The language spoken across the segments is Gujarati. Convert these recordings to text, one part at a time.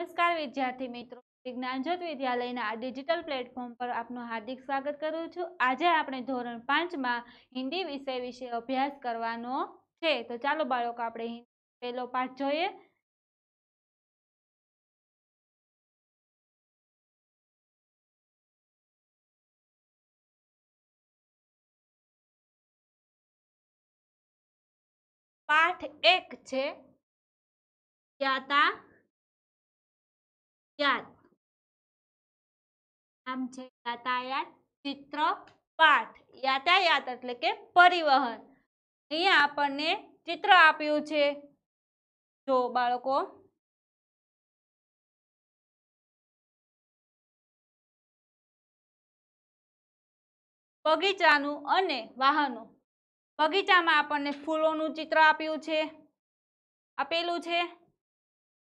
નમસ્કાર વિદ્યાર્થી મિત્રો જ્ઞાનજ્યોત વિદ્યાલયના ડિજિટલ પ્લેટફોર્મ પર આપનું હાર્દિક સ્વાગત કરું છું આજે આપણે ધોરણ પાંચમાં હિન્દી વિષય વિશે અભ્યાસ કરવાનો છે તો ચાલો બાળકો આપણે પહેલો પાઠ જોઈએ પાઠ એક છે જ્ઞાતા યાદ આમ છે યાતાયાત ચિત્ર પાઠ યાતાયાત એટલે કે પરિવહન અહીંયા આપણને ચિત્ર આપ્યું છે જો બાળકો બગીચાનું અને વાહનો બગીચામાં આપણને ફૂલોનું ચિત્ર આપ્યું છે આપેલું છે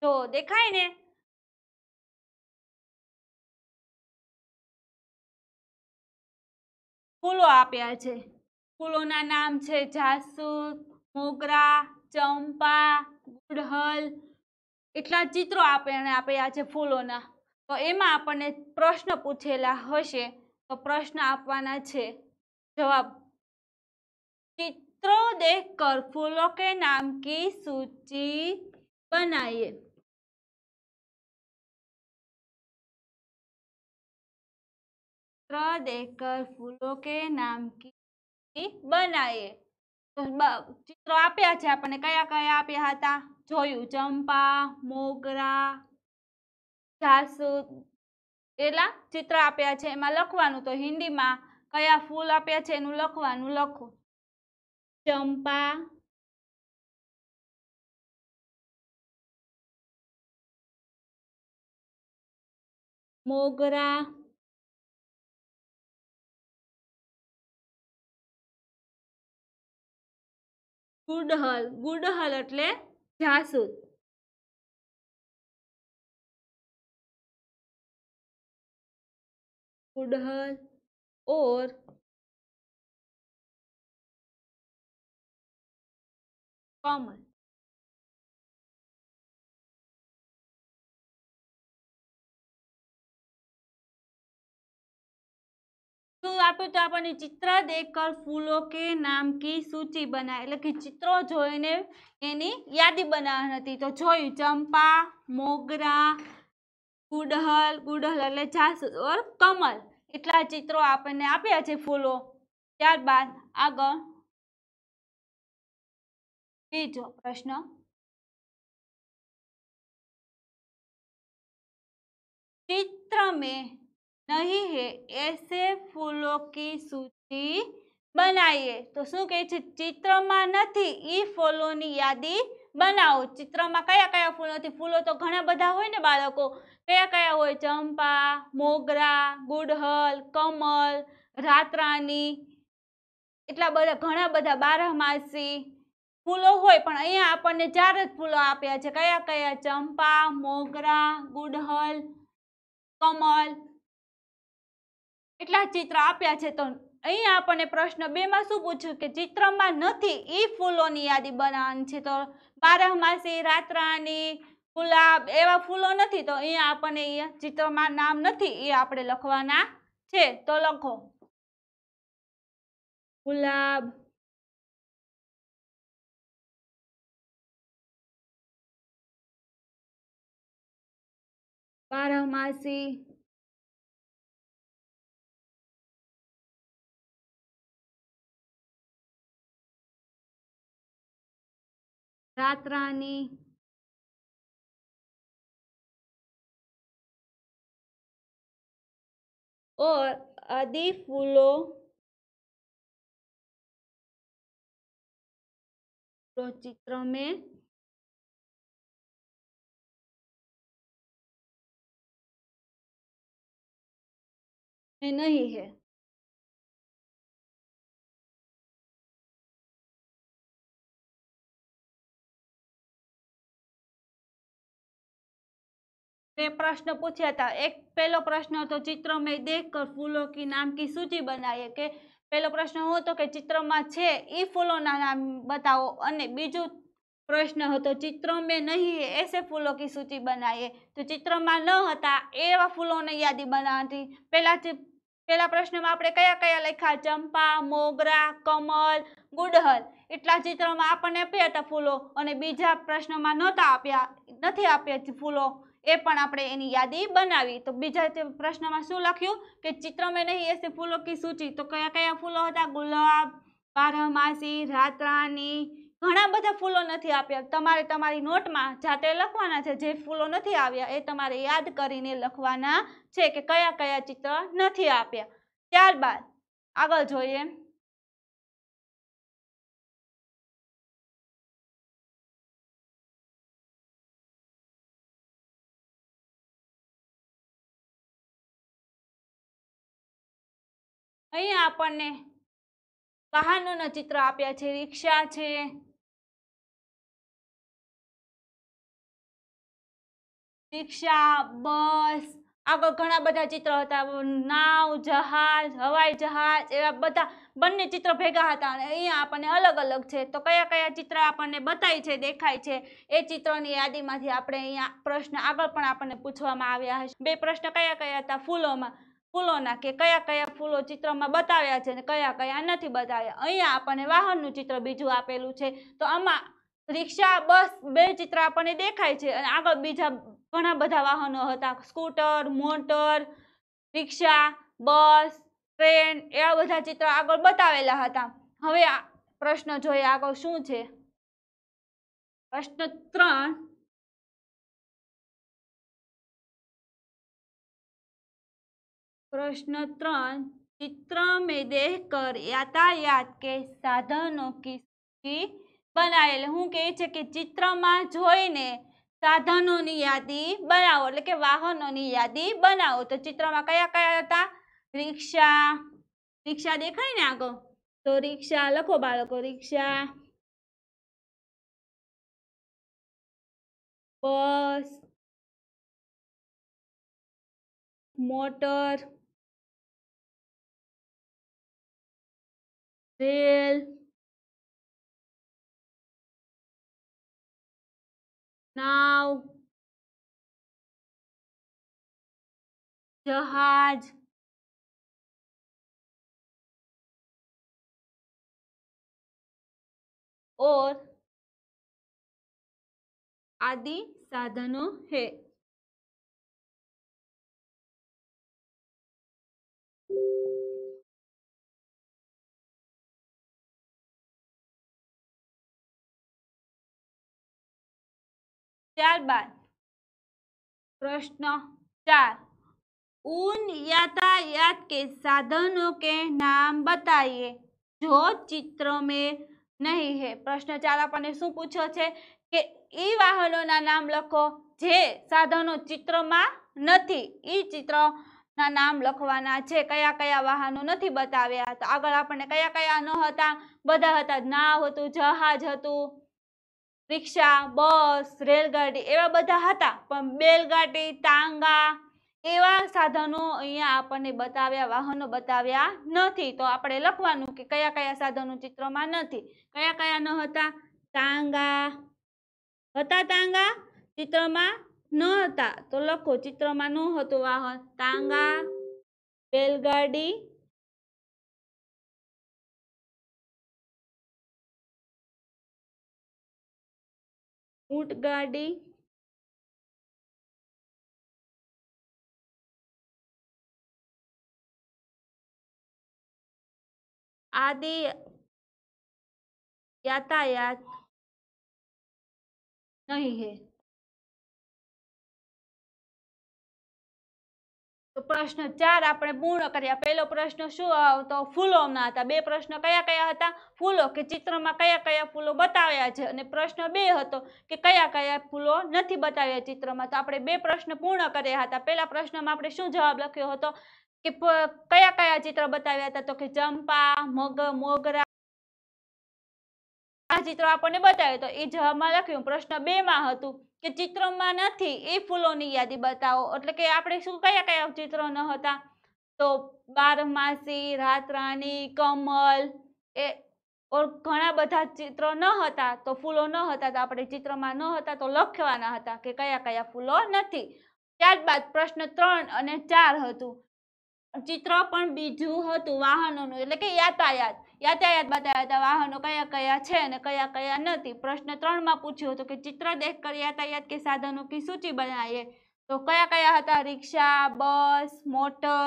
જો દેખાય ને ફૂલો આપ્યા છે ફૂલોના નામ છે જાસૂદ મોગરા ચંપા ગુડહલ એટલા ચિત્રો આપણને આપ્યા છે ફૂલોના તો એમાં આપણને પ્રશ્ન પૂછેલા હશે તો પ્રશ્ન આપવાના છે જવાબ ચિત્રો દેખ કર ફૂલો કે નામ કી સૂચિ બનાવીએ ચિત્ર देखकर ફૂલો કે નામ કી બનાવીએ તો ચિત્રો આપ્યા છે આપણને કયા કયા આપ્યા હતા જોયું ચંપા મોગરા જાસૂદ એટલા ચિત્ર આપ્યા છે એમાં લખવાનું તો હિન્દીમાં કયા ફૂલ આપ્યા છે એનું લખવાનું લખો ચંપા મોગરા ગુડહલ ગુડહલ એટલે જાસૂદ ગુડહલ ઓર કોમન શું આપ્યું તો આપણને ચિત્ર દેખકર ફૂલો કે નામ કી સૂચિ બનાય એટલે કે ચિત્રો જોઈને એની યાદી બનાવવાની હતી તો જોયું ચંપા મોગરા ગુડહલ ગુડહલ એટલે જાસૂદ ઓર કમલ એટલા ચિત્રો આપણને આપ્યા છે ફૂલો ત્યારબાદ આગળ બીજો પ્રશ્ન ચિત્ર મેં નહીં હે એસે ફૂલો કી सूची બનાવીએ તો શું કહે છે ચિત્રમાં નથી એ ફૂલોની યાદી બનાવો ચિત્રમાં કયા કયા ફૂલ નથી ફૂલો તો ઘણા બધા હોય ને બાળકો કયા કયા હોય ચંપા મોગરા ગુડહલ કમલ રાતરાની એટલા બધા ઘણા બધા બારહમાસી ફૂલો હોય પણ અહીંયા આપણને ચાર જ ફૂલો આપ્યા છે કયા કયા ચંપા મોગરા ગુડહલ કમલ એટલા ચિત્ર આપ્યા છે તો અહીં આપણને પ્રશ્ન બેમાં શું પૂછ્યું કે ચિત્રમાં નથી એ ફૂલોની યાદી બનાવવાની છે તો બારહમાસી રાતરાની ગુલાબ એવા ફૂલો નથી તો અહીંયા આપણને ચિત્રમાં નામ નથી એ આપણે લખવાના છે તો લખો ગુલાબ બારહમાસી रात रानी और आदि फूलों तो चित्रों में नहीं है તે પ્રશ્ન પૂછ્યા હતા એક પહેલો પ્રશ્ન હતો ચિત્રમય દેખ કર ફૂલો કી નામ કી સૂચિ બનાવીએ કે પહેલો પ્રશ્ન હતો કે ચિત્રમાં છે એ ફૂલોના નામ બતાવો અને બીજો પ્રશ્ન હતો ચિત્રમેં નહીં એસે ફૂલો કી સૂચિ બનાવીએ તો ચિત્રમાં ન હતા એવા ફૂલોની યાદી બનાવતી પહેલાં પહેલા પ્રશ્નમાં આપણે કયા કયા લખ્યા ચંપા મોગરા કમલ ગુડહલ એટલા ચિત્રમાં આપણને આપ્યા હતા ફૂલો અને બીજા પ્રશ્નમાં નહોતા આપ્યા નથી આપ્યા ફૂલો એ પણ આપણે એની યાદી બનાવી તો બીજા પ્રશ્નમાં શું લખ્યું કે ચિત્ર મેં નહીં એસે ફૂલો કી સૂચિ તો કયા કયા ફૂલો હતા ગુલાબ બારહમાસી રાતરાણી ઘણા બધા ફૂલો નથી આપ્યા તમારે તમારી નોટમાં જાતે લખવાના છે જે ફૂલો નથી આવ્યા એ તમારે યાદ કરીને લખવાના છે કે કયા કયા ચિત્ર નથી આપ્યા ત્યારબાદ આગળ જોઈએ અહીંયા આપણને વાહનોના ચિત્ર આપ્યા છે રિક્ષા છે રિક્ષા બસ આગળ ઘણા બધા ચિત્ર હતા નાવ જહાજ હવાઈ જહાજ એવા બધા બંને ચિત્ર ભેગા હતા અને અહીંયા આપણને અલગ અલગ છે તો કયા કયા ચિત્ર આપણને બતાય છે દેખાય છે એ ચિત્રોની યાદીમાંથી આપણે અહીંયા પ્રશ્ન આગળ પણ આપણને પૂછવામાં આવ્યા હશે બે પ્રશ્ન કયા કયા હતા ફૂલોમાં ફૂલોના કે કયા કયા ફૂલો ચિત્રમાં બતાવ્યા છે અને કયા કયા નથી બતાવ્યા અહીંયા આપણને વાહનનું ચિત્ર બીજું આપેલું છે તો આમાં રિક્ષા બસ બે ચિત્ર આપણને દેખાય છે અને આગળ બીજા ઘણા બધા વાહનો હતા scooter motor rickshaw bus train એવા બધા ચિત્ર આગળ બતાવેલા હતા હવે આ પ્રશ્ન જોઈએ આગળ શું છે પ્રશ્ન ત્રણ પ્રશ્ન ત્રણ ચિત્ર મેં દેહ કર યાતાયાત કે સાધનો કિસ્તી બનાવેલ હું કહે છે કે ચિત્રમાં જોઈને સાધનોની યાદી બનાવો એટલે કે વાહનોની યાદી બનાવો તો ચિત્રમાં કયા કયા હતા રિક્ષા રિક્ષા દેખાય ને આગળ તો રિક્ષા લખો બાળકો રિક્ષા બસ મોટર रेल नाव जहाज और आदि साधनों है ત્યારબાદ પ્રશ્ન ચાર ઉન યાતાયાત કે સાધનો કે નામ બતાવીએ જો ચિત્ર में નહીં હે પ્રશ્ન ચાર આપણને શું પૂછ્યો છે કે એ વાહનોના નામ લખો જે સાધનો ચિત્રમાં નથી એ ચિત્રના નામ લખવાના છે કયા કયા વાહનો નથી બતાવ્યા તો આગળ આપણને કયા કયા ન હતા બધા હતા નાવ હતું જહાજ હતું રિક્ષા બસ રેલગાડી એવા બધા હતા પણ બેલગાડી તાંગા એવા સાધનો અહીંયા આપણને બતાવ્યા વાહનો બતાવ્યા નથી તો આપણે લખવાનું કે કયા કયા સાધનો ચિત્રમાં નથી કયા કયા ન હતા તાંગા હતા તાંગા ચિત્રમાં ન હતા તો લખો ચિત્રમાં ન હતું વાહન તાંગા બેલગાડી गाड़ी आदि यातायात नहीं है તો પ્રશ્ન ચાર આપણે પૂર્ણ કર્યા પહેલો પ્રશ્ન શું આવતો ફૂલોના હતા બે પ્રશ્ન કયા કયા હતા ફૂલો કે ચિત્રમાં કયા કયા ફૂલો બતાવ્યા છે અને પ્રશ્ન બે હતો કે કયા કયા ફૂલો નથી બતાવ્યા ચિત્રમાં તો આપણે બે પ્રશ્ન પૂર્ણ કર્યા હતા પહેલા પ્રશ્નમાં આપણે શું જવાબ લખ્યો હતો કે કયા કયા ચિત્ર બતાવ્યા હતા તો કે ચંપા મગ મોગરા આ ચિત્ર આપણને બતાવ્યું તો એ જવાબમાં લખ્યું પ્રશ્ન બે માં હતું કે ચિત્રમાં નથી એ ફૂલોની યાદી બતાવો એટલે કે આપણે શું કયા કયા ચિત્રો ન હતા તો બારમાસી રાતરાણી કમલ એ ઓર ઘણા બધા ચિત્રો ન હતા તો ફૂલો ન હતા તો આપણે ચિત્રમાં ન હતા તો લખવાના હતા કે કયા કયા ફૂલો નથી ત્યારબાદ પ્રશ્ન ત્રણ અને ચાર હતું ચિત્ર પણ બીજું હતું વાહનોનું એટલે કે યાતાયાત યાતાયાત બતાવ્યા હતા વાહનો કયા કયા છે અને કયા કયા નથી પ્રશ્ન ત્રણમાં પૂછ્યું હતું કે ચિત્ર દેખ કરી યાતાયાત કે સાધનો કી સૂચિ બનાવીએ તો કયા કયા હતા રિક્ષા બસ મોટર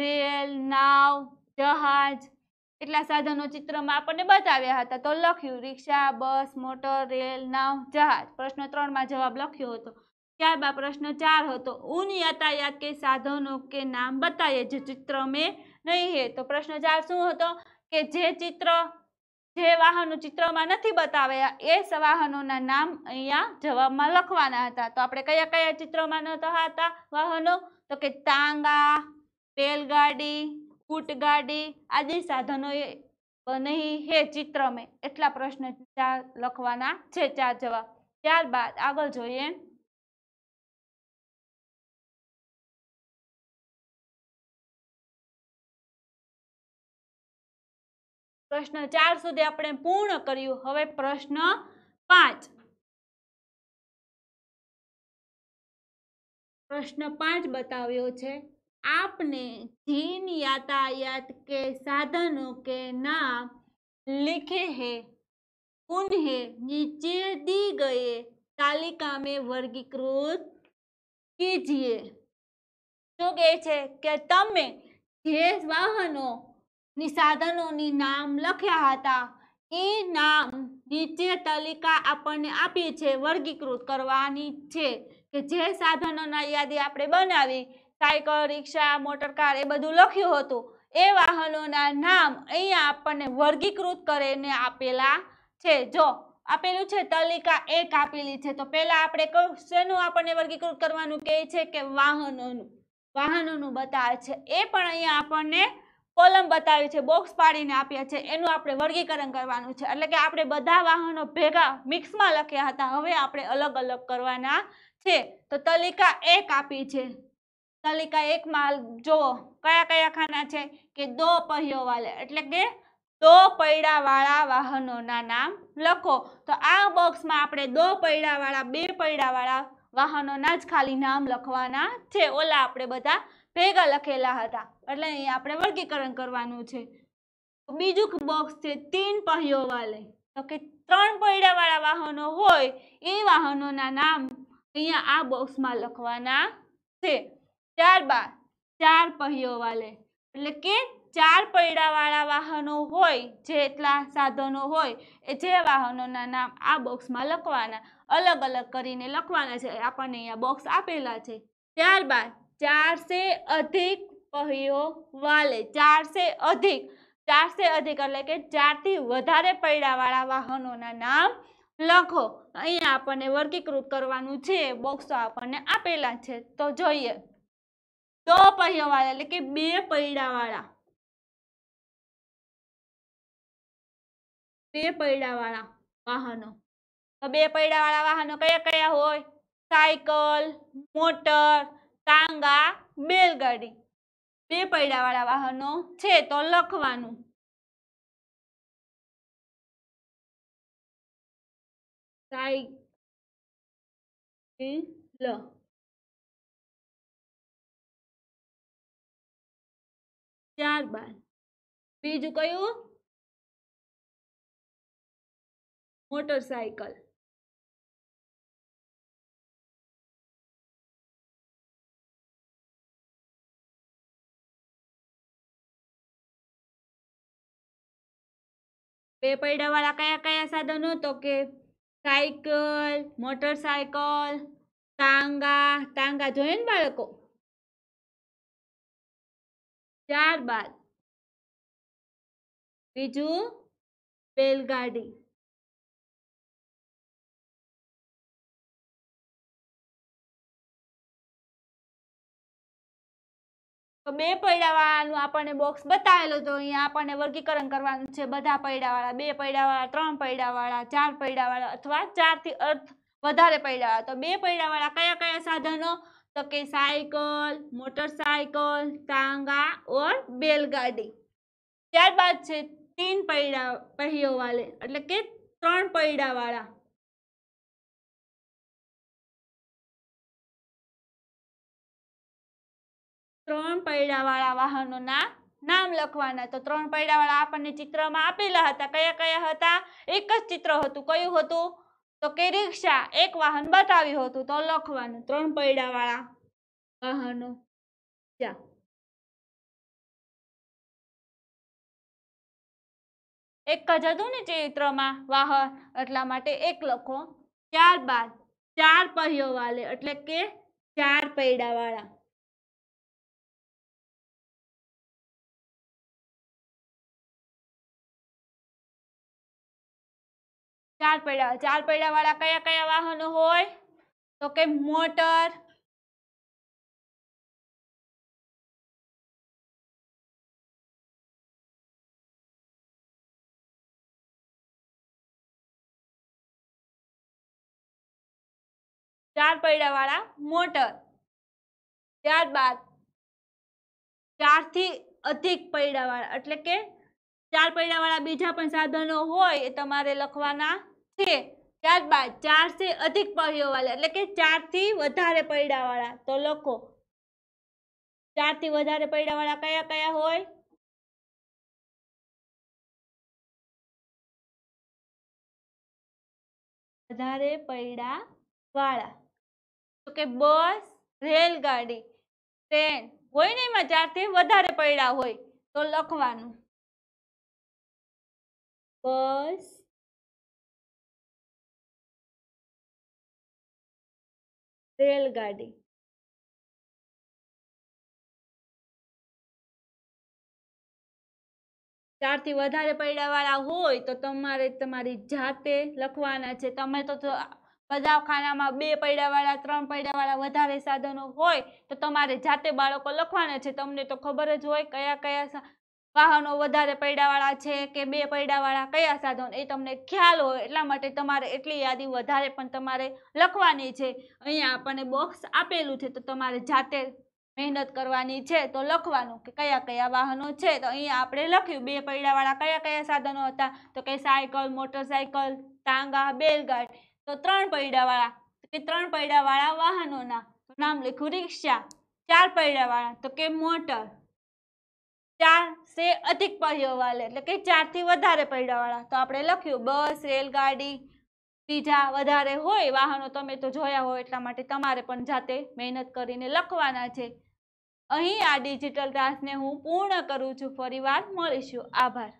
રેલ નાવ જહાજ એટલા સાધનો ચિત્રમાં આપણને બતાવ્યા હતા તો લખ્યું રિક્ષા બસ મોટર રેલ નાવ જહાજ પ્રશ્ન ત્રણમાં જવાબ લખ્યો હતો ત્યારબાદ પ્રશ્ન ચાર હતો ઉન યાતાયાત કે સાધનો કે નામ બતાવીએ જે ચિત્ર મેં નહીં હે તો પ્રશ્ન ચાર શું હતો કે જે ચિત્ર જે વાહનો ચિત્રમાં નથી બતાવ્યા એ વાહનોના નામ અહીંયા જવાબમાં લખવાના હતા તો આપણે કયા કયા ચિત્રમાં નતા હતા વાહનો તો કે તાંગા રેલગાડી ઊંટગાડી આદિ સાધનો નહીં હે ચિત્ર મેં એટલા પ્રશ્ન ચાર લખવાના છે ચાર જવાબ ત્યારબાદ આગળ જોઈએ પ્રશ્ન ચાર સુધી આપણે પૂર્ણ કર્યું હવે પ્રશ્ન પાંચ પ્રશ્ન પાંચ બતાવ્યો છે આપને જીન યાતાયાત કે સાધનો કે નામ લિખે हैं उन्हें નીચે દી ગયે तालिका में વર્ગીકૃત કીજીએ શું કહે છે કે તમે જે વાહનો ની સાધનોની નામ લખ્યા હતા એ નામ નીચે તલિકા આપણને આપી છે વર્ગીકૃત કરવાની છે કે જે સાધનોના યાદી આપણે બનાવી સાયકલ રિક્ષા મોટરકાર એ બધું લખ્યું હતું એ વાહનોના નામ અહીંયા આપણને વર્ગીકૃત કરીને આપેલા છે જો આપેલું છે તલિકા એક આપેલી છે તો પહેલાં આપણે કશેનું આપણને વર્ગીકૃત કરવાનું કહે છે કે વાહનોનું વાહનોનું બતાવે છે એ પણ અહીંયા આપણને કોલમ બતાવી છે બોક્સ પાડીને આપ્યા છે એનું આપણે વર્ગીકરણ કરવાનું છે એટલે કે આપણે બધા વાહનો ભેગા મિક્સમાં લખ્યા હતા હવે આપણે અલગ અલગ કરવાના છે તો તલિકા એક આપી છે તલિકા એકમાં જુઓ કયા કયા ખાના છે કે દો પહેયો વાલે એટલે કે દો પૈડાવાળા વાહનોના નામ લખો તો આ બોક્સમાં આપણે દો પૈડાવાળા બે પૈડાવાળા વાહનોના જ ખાલી નામ લખવાના છે ઓલા આપણે બધા ભેગા લખેલા હતા એટલે અહીંયા આપણે વર્ગીકરણ કરવાનું છે બીજું બોક્સ છે તીન પહેયો વાલે તો કે ત્રણ પૈડાવાળા વાહનો હોય એ વાહનોના નામ અહીંયા આ બોક્સમાં લખવાના છે ત્યારબાદ ચાર પહેયો વાલે એટલે કે ચાર પૈડાવાળા વાહનો હોય જેટલા સાધનો હોય એ જે વાહનોના નામ આ બોક્સમાં લખવાના અલગ અલગ કરીને લખવાના છે આપણને અહીંયા બોક્સ આપેલા છે ત્યારબાદ ચારસે અધિક પહેયો વાલે ચારસે અધિક ચારસે સે અધિક એટલે કે ચારથી વધારે પૈડાવાળા વાહનોના નામ લખો અહીંયા આપણને વર્ગીકૃત કરવાનું છે બોક્સો આપણને આપેલા છે તો જોઈએ દો પૈયાવાળા એટલે કે બે પૈડાવાળા બે પૈડાવાળા વાહનો તો બે પૈડાવાળા વાહનો કયા કયા હોય સાયકલ મોટર કાંગા બેલગાડી બે પૈડાવાળા વાહનો છે તો લખવાનું સાયકલ ત્યારબાદ બીજું કયું મોટરસાયકલ બે પૈડાવાળા કયા કયા સાધનો તો કે સાયકલ મોટરસાયકલ તાંગા તાંગા જોઈએ ને બાળકો ત્યારબાદ બીજું બેલગાડી તો બે પૈડાવાળાનું આપણને બોક્સ બતાવેલું તો અહીંયા આપણને વર્ગીકરણ કરવાનું છે બધા પૈડાવાળા બે પૈડાવાળા ત્રણ પૈડાવાળા ચાર પૈડાવાળા અથવા ચારથી અર્થ વધારે પૈડાવાળા તો બે પૈડાવાળા કયા કયા સાધનો તો કે સાયકલ મોટરસાયકલ ટાંગા ઓર બેલગાડી ત્યારબાદ છે તીન પૈડા પહેયો વાલે એટલે કે ત્રણ પૈડાવાળા ત્રણ પૈડાવાળા વાહનોના નામ લખવાના તો ત્રણ પૈડાવાળા આપણને ચિત્રમાં આપેલા હતા કયા કયા હતા એક જ ચિત્ર હતું કયું હતું તો કે રિક્ષા એક વાહન બતાવ્યું હતું તો લખવાનું ત્રણ પૈડાવાળા વાહનો ચા એક જ હતું ને ચિત્રમાં વાહન એટલા માટે એક લખો ત્યારબાદ ચાર પહેયો વાલે એટલે કે ચાર પૈડાવાળા ચાર પૈડા ચાર પૈડાવાળા કયા કયા વાહનો હોય તો કે મોટર ચાર પૈડાવાળા મોટર ત્યારબાદ ચારથી અધિક પૈડાવાળા એટલે કે ચાર પૈડાવાળા બીજા પણ સાધનો હોય એ તમારે લખવાના છે ત્યારબાદ થી અધિક પૈડાવાળા એટલે કે ચાર થી વધારે વાળા તો લખો થી વધારે પૈડાવાળા કયા કયા હોય વધારે પૈડા વાળા તો કે બસ રેલગાડી ટ્રેન હોય ને એમાં ચાર થી વધારે પૈડા હોય તો લખવાનું બસ રેલગાડી ચારથી વધારે પૈડાવાળા હોય તો તમારે તમારી જાતે લખવાના છે તમે તો બધાખાનામાં બે પૈડાવાળા ત્રણ પૈડાવાળા વધારે સાધનો હોય તો તમારે જાતે બાળકો લખવાના છે તમને તો ખબર જ હોય કયા કયા વાહનો વધારે પૈડાવાળા છે કે બે પૈડાવાળા કયા સાધન એ તમને ખ્યાલ હોય એટલા માટે તમારે એટલી યાદી વધારે પણ તમારે લખવાની છે અહીંયા આપણને બોક્સ આપેલું છે તો તમારે જાતે મહેનત કરવાની છે તો લખવાનું કે કયા કયા વાહનો છે તો અહીંયા આપણે લખ્યું બે પૈડાવાળા કયા કયા સાધનો હતા તો કે સાયકલ મોટરસાયકલ ટાંગા બેલગાડ તો ત્રણ પૈડાવાળા કે ત્રણ પૈડાવાળા વાહનોના નામ લખ્યું રિક્ષા ચાર પૈડાવાળા તો કે મોટર ચાર સે અધિક પડ્યો વાલે એટલે કે ચારથી વધારે પડ્યાવાળા તો આપણે લખ્યું બસ રેલગાડી બીજા વધારે હોય વાહનો તમે તો જોયા હોય એટલા માટે તમારે પણ જાતે મહેનત કરીને લખવાના છે અહીં આ ડિજિટલ ટાસ્કને હું પૂર્ણ કરું છું ફરી મળીશું આભાર